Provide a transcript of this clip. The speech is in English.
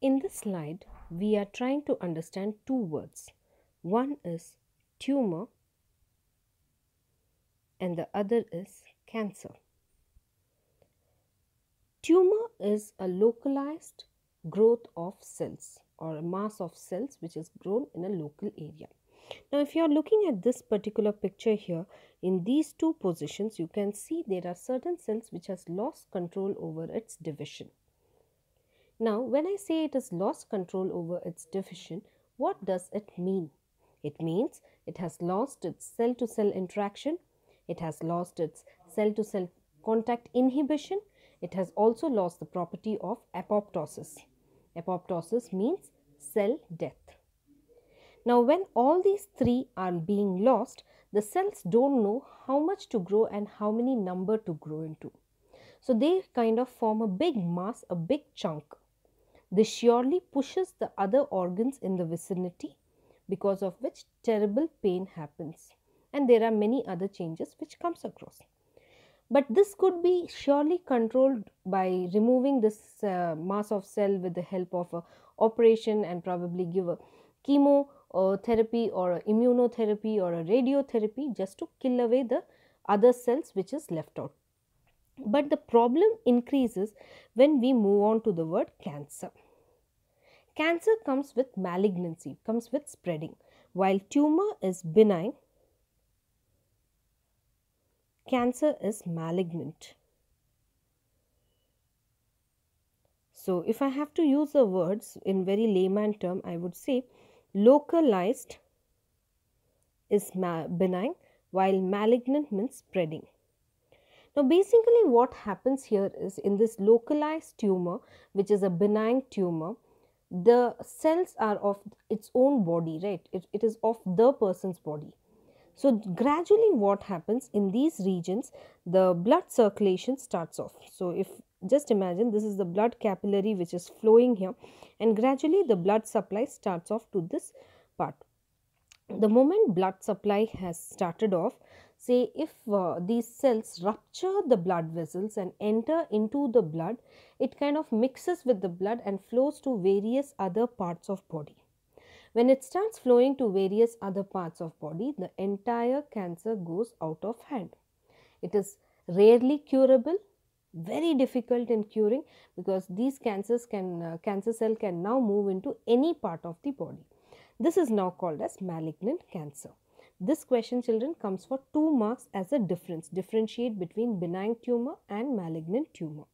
In this slide, we are trying to understand two words. One is tumor and the other is cancer. Tumor is a localized growth of cells or a mass of cells which is grown in a local area. Now, if you are looking at this particular picture here, in these two positions, you can see there are certain cells which has lost control over its division. Now, when I say it has lost control over its division, what does it mean? It means it has lost its cell to cell interaction, it has lost its cell to cell contact inhibition, it has also lost the property of apoptosis. Apoptosis means cell death. Now, when all these three are being lost, the cells don't know how much to grow and how many number to grow into. So, they kind of form a big mass, a big chunk this surely pushes the other organs in the vicinity because of which terrible pain happens and there are many other changes which comes across. But this could be surely controlled by removing this uh, mass of cell with the help of a uh, operation and probably give a chemo or therapy or immunotherapy or a radiotherapy just to kill away the other cells which is left out. But the problem increases when we move on to the word cancer. Cancer comes with malignancy, comes with spreading, while tumor is benign, cancer is malignant. So, if I have to use the words in very layman term, I would say localized is benign, while malignant means spreading. Now basically what happens here is in this localized tumor which is a benign tumor the cells are of its own body right it, it is of the person's body. So gradually what happens in these regions the blood circulation starts off. So if just imagine this is the blood capillary which is flowing here and gradually the blood supply starts off to this part the moment blood supply has started off say if uh, these cells rupture the blood vessels and enter into the blood it kind of mixes with the blood and flows to various other parts of body when it starts flowing to various other parts of body the entire cancer goes out of hand it is rarely curable very difficult in curing because these cancers can uh, cancer cell can now move into any part of the body this is now called as malignant cancer. This question children comes for 2 marks as a difference. Differentiate between benign tumor and malignant tumor.